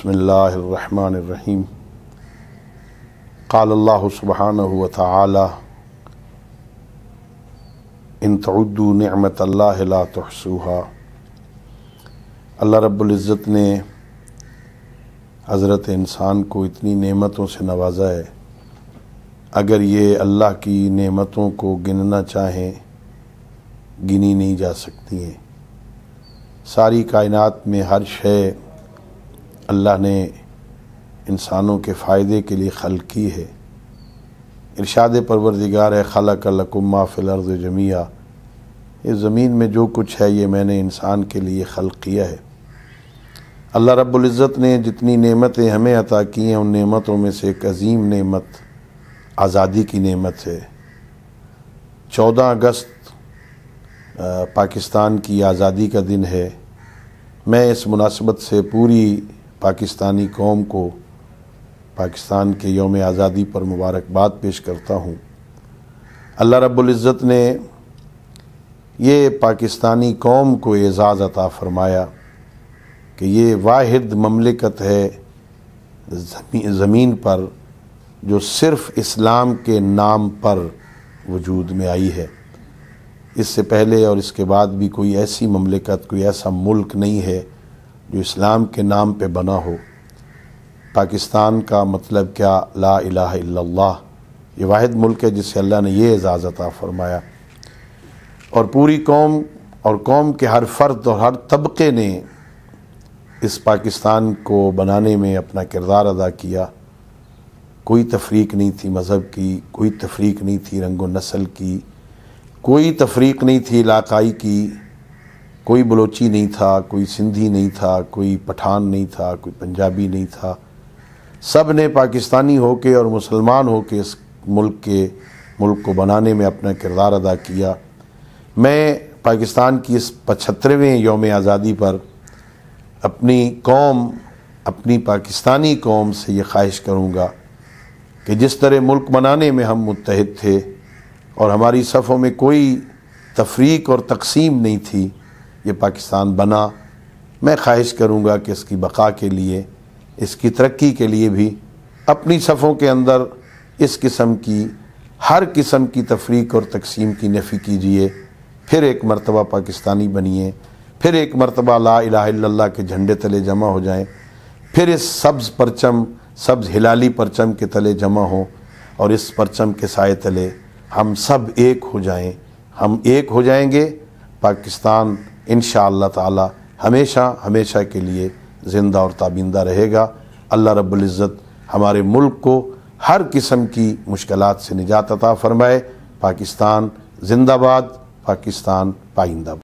बसमीम काल्ला सुबहान इन तउद्दू नमत ला तहसूहा अल्लाह रब्ज़त ने हज़रत इंसान को इतनी नेमतों से नवाजा है अगर ये अल्लाह की नेमतों को गिनना चाहें गिनी नहीं जा सकती हैं सारी कायनात में हर शय अल्लाह ने इंसानों के फ़ायदे के लिए खल की है इरशाद परवरदिगार है खला कल्लकुमा फ़िलर्ज जमिया ये ज़मीन में जो कुछ है ये मैंने इंसान के लिए खल किया है अल्लाह रब्ज़त ने जितनी नेमतें हमें अता की हैं उन नेमतों में से एक अजीम नेमत आज़ादी की नेमत है चौदह अगस्त पाकिस्तान की आज़ादी का दिन है मैं इस मुनासबत से पूरी पाकिस्तानी कौम को पाकिस्तान के योम आज़ादी पर मुबारकबाद पेश करता हूँ अल्लाह रब्ज़त ने ये पाकिस्तानी कौम को एज़ाज़ अता फ़रमाया कि ये वाहिद ममलिकत है ज़मीन पर जो सिर्फ़ इस्लाम के नाम पर वजूद में आई है इससे पहले और इसके बाद भी कोई ऐसी ममलिकत कोई ऐसा मुल्क नहीं है जो इस्लाम के नाम पे बना हो पाकिस्तान का मतलब क्या ला इलाह इल्लल्लाह ये वाद मुल्क है जिसे अल्लाह ने ये इजाज़त अता फ़रमाया और पूरी कौम और कौम के हर फ़र्द और हर तबके ने इस पाकिस्तान को बनाने में अपना किरदार अदा किया कोई तफरीक नहीं थी मज़हब की कोई तफरीक नहीं थी रंग नस्ल की कोई तफरीक नहीं थी इलाकाई की कोई बलोची नहीं था कोई सिंधी नहीं था कोई पठान नहीं था कोई पंजाबी नहीं था सब ने पाकिस्तानी होके और मुसलमान होके इस मुल्क के मुल्क को बनाने में अपना किरदार अदा किया मैं पाकिस्तान की इस पचहत्तरवें योम आज़ादी पर अपनी कौम अपनी पाकिस्तानी कौम से ये ख्वाहिश करूँगा कि जिस तरह मुल्क बनाने में हम मुतहद थे और हमारी सफ़ों में कोई तफरीक और तकसीम नहीं थी ये पाकिस्तान बना मैं ख्वाहिश करूँगा कि इसकी बका के लिए इसकी तरक्की के लिए भी अपनी सफ़ों के अंदर इस किस्म की हर किस्म की तफरीक और तकसीम की नफ़ी कीजिए फिर एक मरतबा पाकिस्तानी बनिए फिर एक मरतबा ला इला के झंडे तले जमा हो जाएँ फिर इस सब्ज़ परचम सब्ज़ हिलाली परचम के तले जमा हो और इस परचम के साय तले हम सब एक हो जाएं हम एक हो जाएंगे पाकिस्तान इन ताला हमेशा हमेशा के लिए ज़िंदा और ताबींदा रहेगा अल्लाह रब्ज़त हमारे मुल्क को हर किस्म की मुश्किल से निजात अता फरमाए पाकिस्तान जिंदाबाद पाकिस्तान पाइंदा